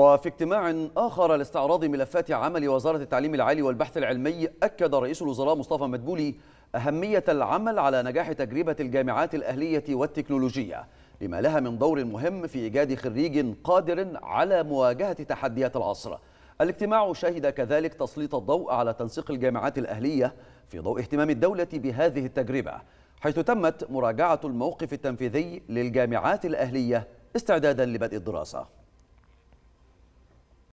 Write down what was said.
وفي اجتماع آخر لاستعراض ملفات عمل وزارة التعليم العالي والبحث العلمي أكد رئيس الوزراء مصطفى مدبولي أهمية العمل على نجاح تجربة الجامعات الأهلية والتكنولوجية لما لها من دور مهم في إيجاد خريج قادر على مواجهة تحديات العصر الاجتماع شهد كذلك تسليط الضوء على تنسيق الجامعات الأهلية في ضوء اهتمام الدولة بهذه التجربة حيث تمت مراجعة الموقف التنفيذي للجامعات الأهلية استعدادا لبدء الدراسة